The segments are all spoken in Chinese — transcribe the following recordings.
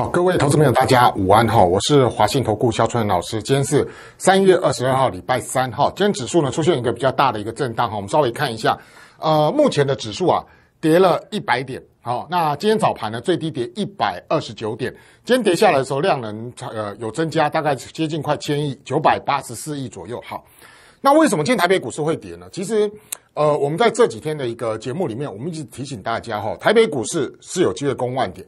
好，各位投资朋友，大家午安哈！我是华信投顾肖春老师，今天是三月二十二号，礼拜三哈。今天指数呢出现一个比较大的一个震荡哈，我们稍微看一下，呃，目前的指数啊跌了一百点。好，那今天早盘呢最低跌一百二十九点，今天跌下来的时候量能呃有增加，大概接近快千亿，九百八十四亿左右。好，那为什么今天台北股市会跌呢？其实，呃，我们在这几天的一个节目里面，我们一直提醒大家哈，台北股市是有机会攻万点。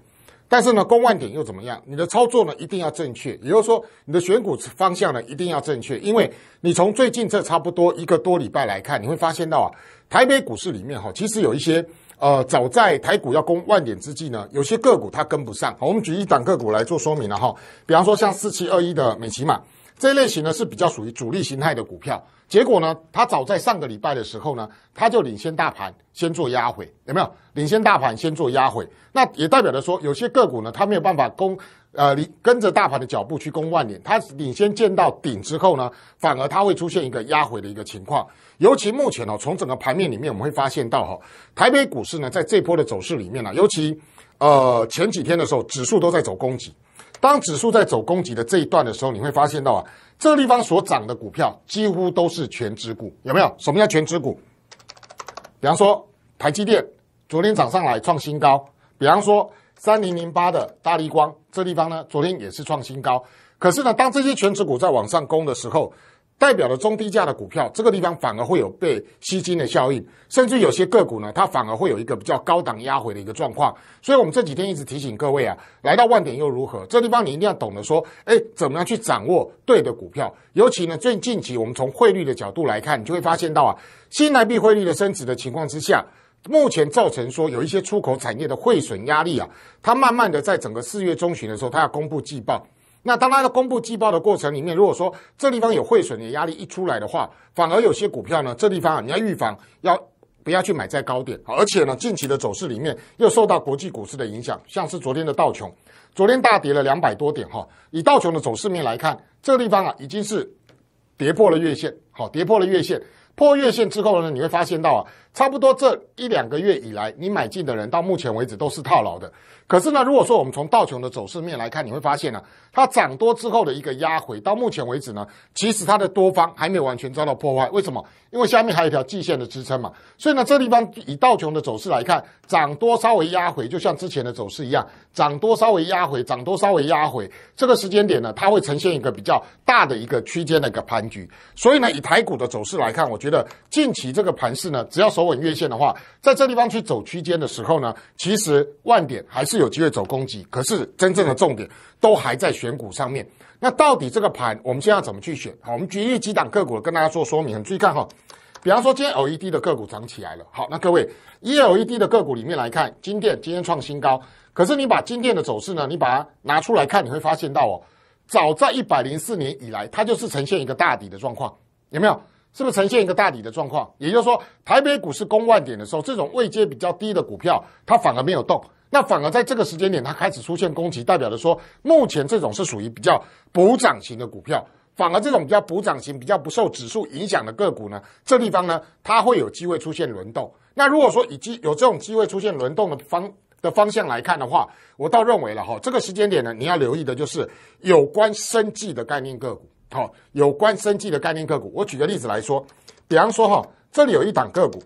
但是呢，攻万点又怎么样？你的操作呢一定要正确，也就是说你的选股方向呢一定要正确，因为你从最近这差不多一个多礼拜来看，你会发现到啊，台北股市里面哈，其实有一些呃，早在台股要攻万点之际呢，有些个股它跟不上。好，我们举一档个股来做说明了哈，比方说像四七二一的美琪玛，这类型呢是比较属于主力形态的股票。结果呢？它早在上个礼拜的时候呢，它就领先大盘先做压回，有没有？领先大盘先做压回，那也代表的说，有些个股呢，它没有办法攻，呃，跟跟着大盘的脚步去攻万点，它领先见到顶之后呢，反而它会出现一个压回的一个情况。尤其目前哦，从整个盘面里面，我们会发现到哈，台北股市呢，在这波的走势里面呢，尤其呃前几天的时候，指数都在走攻击，当指数在走攻击的这一段的时候，你会发现到啊。这地方所涨的股票几乎都是全值股，有没有？什么叫全值股？比方说台积电昨天涨上来创新高，比方说三零零八的大力光，这地方呢昨天也是创新高。可是呢，当这些全值股在往上攻的时候，代表了中低价的股票，这个地方反而会有被吸金的效应，甚至有些个股呢，它反而会有一个比较高档压回的一个状况。所以，我们这几天一直提醒各位啊，来到万点又如何？这地方你一定要懂得说，哎，怎么样去掌握对的股票？尤其呢，最近期我们从汇率的角度来看，你就会发现到啊，新台币汇率的升值的情况之下，目前造成说有一些出口产业的汇损压力啊，它慢慢的在整个四月中旬的时候，它要公布季报。那当它的公布季报的过程里面，如果说这地方有汇损的压力一出来的话，反而有些股票呢，这地方啊，你要预防，要不要去买在高点？而且呢，近期的走势里面又受到国际股市的影响，像是昨天的道琼，昨天大跌了两百多点哈。以道琼的走势面来看，这个地方啊已经是跌破了月线。好，跌破了月线，破月线之后呢，你会发现到啊，差不多这一两个月以来，你买进的人到目前为止都是套牢的。可是呢，如果说我们从道琼的走势面来看，你会发现呢，它涨多之后的一个压回，到目前为止呢，其实它的多方还没有完全遭到破坏。为什么？因为下面还有一条季线的支撑嘛。所以呢，这地方以道琼的走势来看，涨多稍微压回，就像之前的走势一样，涨多稍微压回，涨多稍微压回，这个时间点呢，它会呈现一个比较大的一个区间的一个盘局。所以呢，以台股的走势来看，我觉得近期这个盘势呢，只要守稳月线的话，在这地方去走区间的时候呢，其实万点还是有机会走攻击。可是真正的重点都还在选股上面。那到底这个盘我们现在要怎么去选？好，我们举例几档个股跟大家做说明。很注意看哈，比方说今天 LED 的个股涨起来了。好，那各位一 LED 的个股里面来看，金店今天创新高。可是你把金店的走势呢，你把它拿出来看，你会发现到哦，早在一百零四年以来，它就是呈现一个大底的状况。有没有？是不是呈现一个大底的状况？也就是说，台北股市攻万点的时候，这种位阶比较低的股票，它反而没有动。那反而在这个时间点，它开始出现攻击，代表着说，目前这种是属于比较补涨型的股票。反而这种比较补涨型、比较不受指数影响的个股呢，这地方呢，它会有机会出现轮动。那如果说已经有这种机会出现轮动的方的方向来看的话，我倒认为，了哈，这个时间点呢，你要留意的就是有关生计的概念个股。好，有关生绩的概念个股，我举个例子来说，比方说哈，这里有一档个股，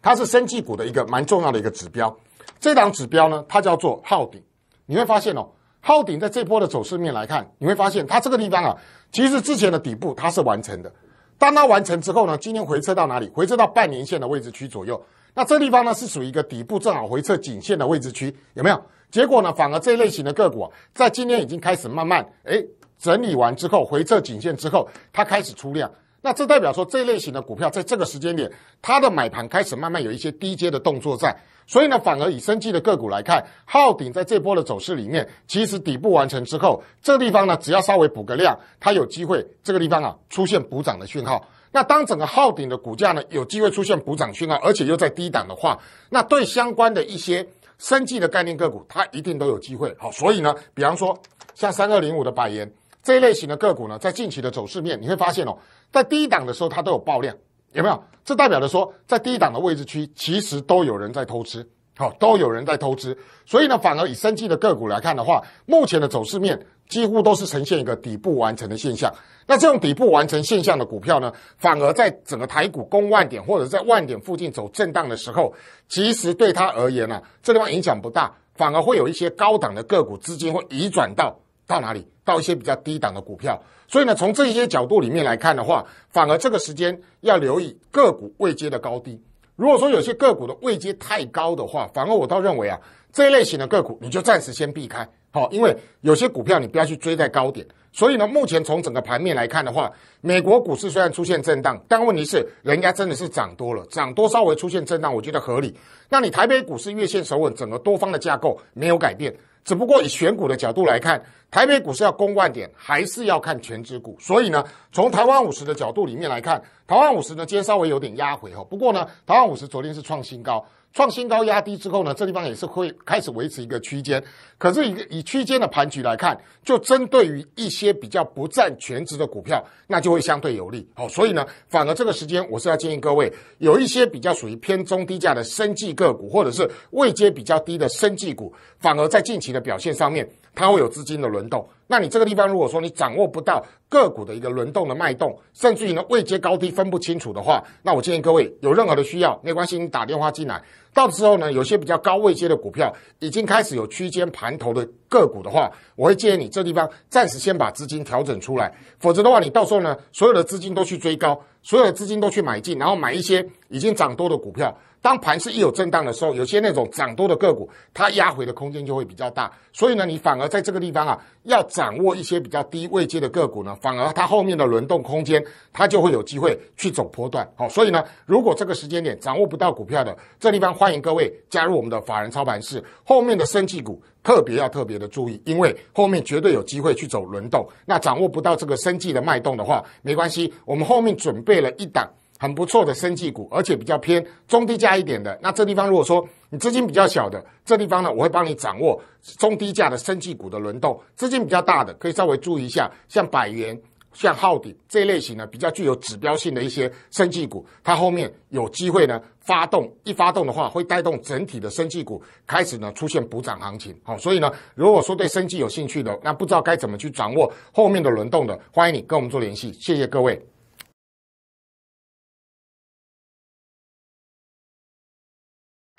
它是生绩股的一个蛮重要的一个指标。这档指标呢，它叫做耗顶。你会发现哦，耗顶在这波的走势面来看，你会发现它这个地方啊，其实之前的底部它是完成的。当它完成之后呢，今天回撤到哪里？回撤到半年线的位置区左右。那这地方呢，是属于一个底部正好回撤颈线的位置区，有没有？结果呢，反而这类型的个股，在今天已经开始慢慢诶整理完之后，回撤颈线之后，它开始出量，那这代表说这类型的股票在这个时间点，它的买盘开始慢慢有一些低阶的动作在，所以呢，反而以生技的个股来看，昊鼎在这波的走势里面，其实底部完成之后，这个地方呢，只要稍微补个量，它有机会这个地方啊出现补涨的讯号。那当整个昊鼎的股价呢有机会出现补涨讯号，而且又在低档的话，那对相关的一些生技的概念个股，它一定都有机会。好，所以呢，比方说像三二零五的百元。这类型的个股呢，在近期的走势面，你会发现哦，在低档的时候它都有爆量，有没有？这代表着说，在低档的位置区，其实都有人在偷吃，好，都有人在偷吃。所以呢，反而以生绩的个股来看的话，目前的走势面几乎都是呈现一个底部完成的现象。那这种底部完成现象的股票呢，反而在整个台股攻万点或者在万点附近走震荡的时候，其实对它而言呢，这地方影响不大，反而会有一些高档的个股资金会移转到。到哪里？到一些比较低档的股票。所以呢，从这些角度里面来看的话，反而这个时间要留意个股未接的高低。如果说有些个股的位阶太高的话，反而我倒认为啊，这一类型的个股你就暂时先避开好，因为有些股票你不要去追在高点。所以呢，目前从整个盘面来看的话，美国股市虽然出现震荡，但问题是人家真的是涨多了，涨多稍微出现震荡，我觉得合理。那你台北股市月线守稳，整个多方的架构没有改变。只不过以选股的角度来看，台北股市要攻万点，还是要看全指股。所以呢，从台湾五十的角度里面来看，台湾五十呢今天稍微有点压回哦。不过呢，台湾五十昨天是创新高。创新高压低之后呢，这地方也是会开始维持一个区间。可是，以以区间的盘局来看，就针对于一些比较不占全值的股票，那就会相对有利。好，所以呢，反而这个时间我是要建议各位，有一些比较属于偏中低价的生技个股，或者是位阶比较低的生技股，反而在近期的表现上面，它会有资金的轮动。那你这个地方如果说你掌握不到个股的一个轮动的脉动，甚至于呢位阶高低分不清楚的话，那我建议各位有任何的需要，没关系，打电话进来。到时候呢，有些比较高位阶的股票已经开始有区间盘头的个股的话，我会建议你这地方暂时先把资金调整出来，否则的话，你到时候呢所有的资金都去追高。所有的资金都去买进，然后买一些已经涨多的股票。当盘势一有震荡的时候，有些那种涨多的个股，它压回的空间就会比较大。所以呢，你反而在这个地方啊，要掌握一些比较低位阶的个股呢，反而它后面的轮动空间，它就会有机会去走波段。好，所以呢，如果这个时间点掌握不到股票的这地方，欢迎各位加入我们的法人操盘室，后面的升绩股。特别要特别的注意，因为后面绝对有机会去走轮动。那掌握不到这个生计的脉动的话，没关系，我们后面准备了一档很不错的生计股，而且比较偏中低价一点的。那这地方如果说你资金比较小的，这地方呢，我会帮你掌握中低价的生计股的轮动。资金比较大的，可以稍微注意一下，像百元。像浩鼎这类型呢，比较具有指标性的一些升绩股，它后面有机会呢，发动一发动的话，会带动整体的升绩股开始呢出现补涨行情。好，所以呢，如果说对升绩有兴趣的，那不知道该怎么去掌握后面的轮动的，欢迎你跟我们做联系。谢谢各位。